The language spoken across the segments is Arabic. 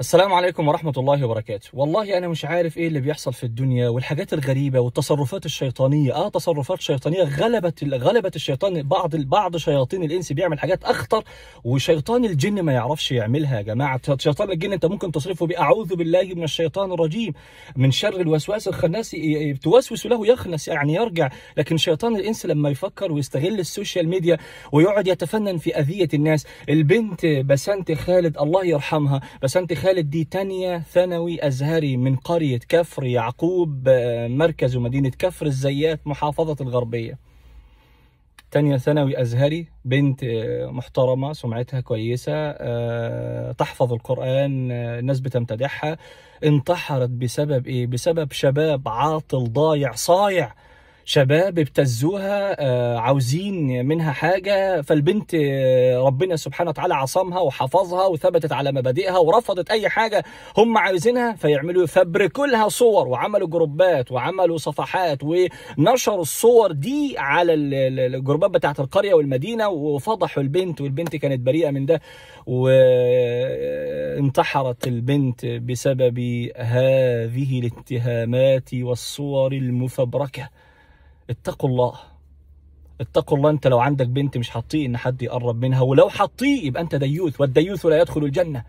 السلام عليكم ورحمة الله وبركاته والله أنا مش عارف إيه اللي بيحصل في الدنيا والحاجات الغريبة والتصرفات الشيطانية آه تصرفات شيطانية غلبت غلبت الشيطان بعض بعض شياطين الإنس بيعمل حاجات أخطر وشيطان الجن ما يعرفش يعملها يا جماعة شيطان الجن أنت ممكن تصرفه بأعوذ بالله من الشيطان الرجيم من شر الوسواس الخناس توسوس له يخنس يعني يرجع لكن شيطان الإنس لما يفكر ويستغل السوشيال ميديا ويقعد يتفنن في أذية الناس البنت بسنت خالد الله يرحمها بسنت خالد خالد دي تانية ثانوي أزهري من قرية كفر يعقوب آه، مركز مدينة كفر الزيات محافظة الغربية تانية ثانوي أزهري بنت آه، محترمة سمعتها كويسة آه، تحفظ القرآن الناس بتمتدحها انتحرت بسبب إيه؟ بسبب شباب عاطل ضايع صايع شباب ابتزوها آه، عاوزين منها حاجة فالبنت آه، ربنا سبحانه وتعالى عصمها وحفظها وثبتت على مبادئها ورفضت أي حاجة هم عاوزينها فيعملوا يفبركوا لها صور وعملوا جروبات وعملوا صفحات ونشروا الصور دي على الجروبات بتاعت القرية والمدينة وفضحوا البنت والبنت كانت بريئة من ده وانتحرت البنت بسبب هذه الاتهامات والصور المفبركه اتقوا الله اتقوا الله انت لو عندك بنت مش حطيه ان حد يقرب منها ولو حطيه يبقى انت ديوث والديوث لا يدخل الجنه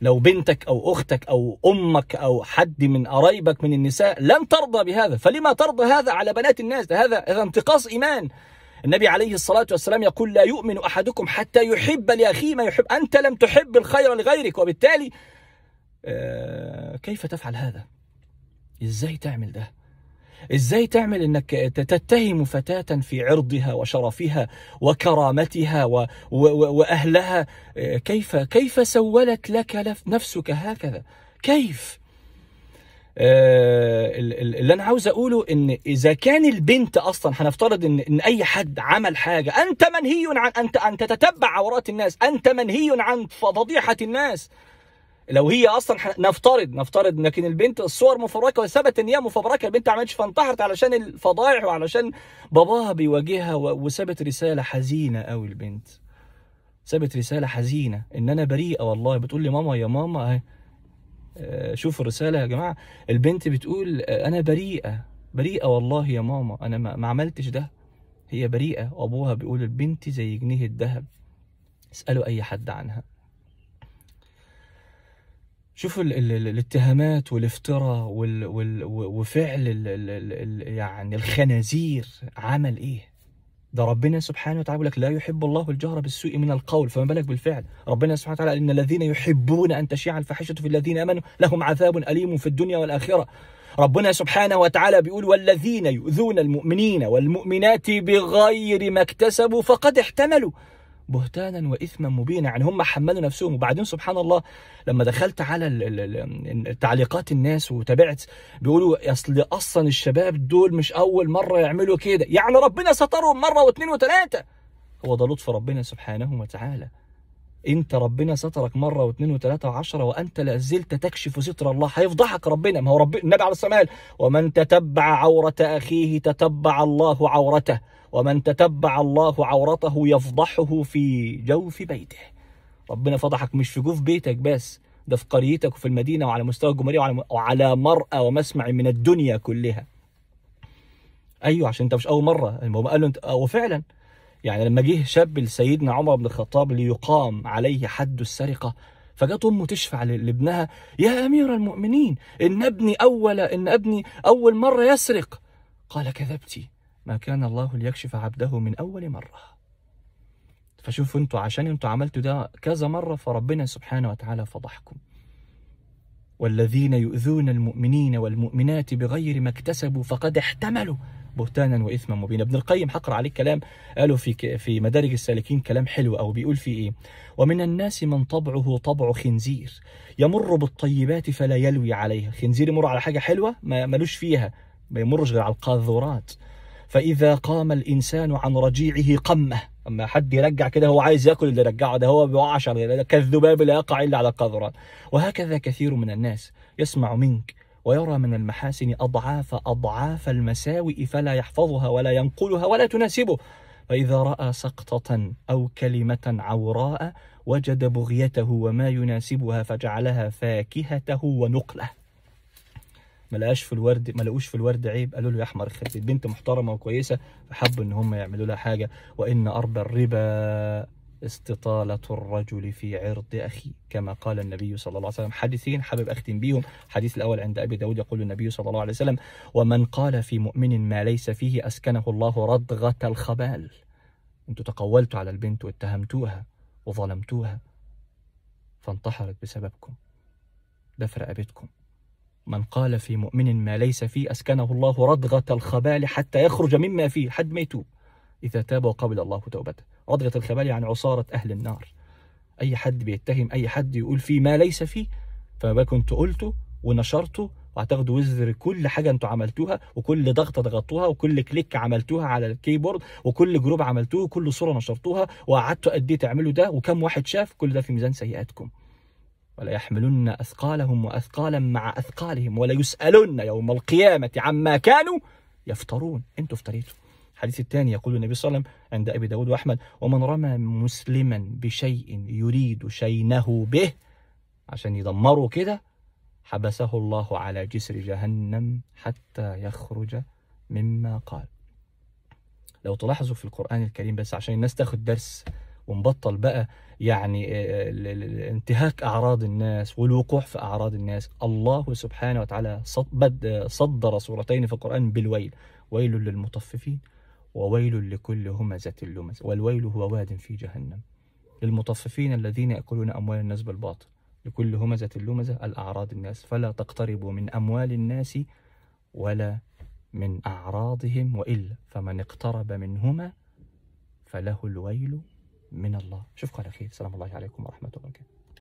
لو بنتك او اختك او امك او حد من قرايبك من النساء لن ترضى بهذا فلما ترضى هذا على بنات الناس هذا هذا انتقاص ايمان النبي عليه الصلاة والسلام يقول لا يؤمن أحدكم حتى يحب لأخيه ما يحب أنت لم تحب الخير لغيرك وبالتالي آه، كيف تفعل هذا إزاي تعمل ده ازاي تعمل انك تتهم فتاه في عرضها وشرفها وكرامتها و و واهلها كيف كيف سولت لك نفسك هكذا كيف آه، اللي انا عاوز اقوله ان اذا كان البنت اصلا هنفترض ان ان اي حد عمل حاجه انت منهي عن انت ان تتتبع عورات الناس انت منهي عن فضيحه الناس لو هي اصلا نفترض نفترض لكن البنت الصور مفبركه وثبت ان هي مفبركه البنت ما عملتش فانتحرت علشان الفضائح وعلشان باباها بيواجهها وسابت رساله حزينه قوي البنت سابت رساله حزينه ان انا بريئه والله بتقول لي ماما يا ماما اهي آه، شوفوا الرساله يا جماعه البنت بتقول آه، انا بريئه بريئه والله يا ماما انا ما عملتش ده هي بريئه وابوها بيقول البنت زي جنيه الذهب اسالوا اي حد عنها شوفوا ال ال الاتهامات والافتراء وال وال وفعل ال ال ال يعني الخنازير عمل ايه؟ ده ربنا سبحانه وتعالى لك لا يحب الله الجهر بالسوء من القول فما بالك بالفعل ربنا سبحانه وتعالى ان الذين يحبون ان تشيع الفاحشه في الذين امنوا لهم عذاب اليم في الدنيا والاخره ربنا سبحانه وتعالى بيقول والذين يؤذون المؤمنين والمؤمنات بغير ما اكتسبوا فقد احتملوا بهتانا واثما مبينا يعني هم حملوا نفسهم وبعدين سبحان الله لما دخلت على تعليقات الناس وتابعت بيقولوا اصل اصلا الشباب دول مش اول مره يعملوا كده يعني ربنا سترهم مره واثنين وثلاثه هو ده لطف ربنا سبحانه وتعالى انت ربنا سترك مره واثنين وثلاثه وعشره وانت لا زلت تكشف ستر الله هيفضحك ربنا ما هو رب النبي عليه الصلاه والسلام ومن تتبع عوره اخيه تتبع الله عورته ومن تتبع الله عورته يفضحه في جوف بيته ربنا فضحك مش في جوف بيتك بس ده في قريتك وفي المدينه وعلى مستوى الجمهوريه وعلى وعلى مرأى ومسمع من الدنيا كلها ايوه عشان انت مش اول مره المهم قال له انت وفعلا يعني لما جه شاب لسيدنا عمر بن الخطاب ليقام عليه حد السرقة فجت امه تشفع لابنها يا امير المؤمنين ان ابني اول ان ابني اول مره يسرق قال كذبتي ما كان الله ليكشف عبده من اول مره فشوفوا انتوا عشان انتوا عملتوا ده كذا مره فربنا سبحانه وتعالى فضحكم والذين يؤذون المؤمنين والمؤمنات بغير ما اكتسبوا فقد احتملوا بهتانا واثما مبينا ابن القيم حقر عليه كلام قاله في في مدارج السالكين كلام حلو او بيقول فيه ايه ومن الناس من طبعه طبع خنزير يمر بالطيبات فلا يلوي عليها خنزير يمر على حاجه حلوه ما ملوش فيها ما يمرش غير على القاذورات فإذا قام الإنسان عن رجيعه قمه أما حد يرجع كده هو عايز ياكل اللي رجعه ده هو بيوقعش على كالذباب لا يقع إلا على القاذورات وهكذا كثير من الناس يسمع منك ويرى من المحاسن أضعاف أضعاف المساوئ فلا يحفظها ولا ينقلها ولا تناسبه فإذا رأى سقطة أو كلمة عوراء وجد بغيته وما يناسبها فجعلها فاكهته ونقله ما لقاش في الورد ما لقوش في الورد عيب قالوا له يا احمر خلي البنت محترمه وكويسه فحبوا ان هم يعملوا لها حاجه وان اربى الربا استطالة الرجل في عرض أخيه كما قال النبي صلى الله عليه وسلم حديثين حابب أختم بيهم الحديث الأول عند أبي داود يقول النبي صلى الله عليه وسلم ومن قال في مؤمن ما ليس فيه أسكنه الله ردغة الخبال أنتم تقولتوا على البنت واتهمتوها وظلمتوها فانتحرت بسببكم ده فرق بيتكم من قال في مؤمن ما ليس فيه أسكنه الله ردغة الخبال حتى يخرج مما فيه حد ما يتوب إذا تاب وقبل الله توبته عضغة الخبال عن عصارة أهل النار أي حد بيتهم أي حد يقول فيه ما ليس فيه فما بالك كنت قلته ونشرته وهتاخدوا وزر كل حاجه انتوا عملتوها وكل ضغطه ضغطتوها وكل كليك عملتوها على الكيبورد وكل جروب عملتوه وكل صوره نشرتوها وقعدتوا قد ايه تعملوا ده وكم واحد شاف كل ده في ميزان سيئاتكم ولا يحملن اثقالهم واثقالا مع اثقالهم ولا يسالن يوم القيامه عما كانوا يفترون انتوا افتريتوا الحديث الثاني يقول النبي صلى الله عليه وسلم عند أبي داود وأحمد ومن رمى مسلما بشيء يريد شينه به عشان يدمره كده حبسه الله على جسر جهنم حتى يخرج مما قال لو تلاحظوا في القرآن الكريم بس عشان الناس تاخد درس ونبطل بقى يعني آه، انتهاك أعراض الناس والوقوع في أعراض الناس الله سبحانه وتعالى صدر سورتين في القرآن بالويل ويل للمطففين وويل لكل همزة لمزة والويل هو واد في جهنم للمطففين الذين يأكلون أموال الناس بالباطل لكل همزة لمزة الأعراض الناس فلا تقتربوا من أموال الناس ولا من أعراضهم وإلا فمن اقترب منهما فله الويل من الله أشوفكم على خير سلام الله عليكم ورحمة الله وبركاته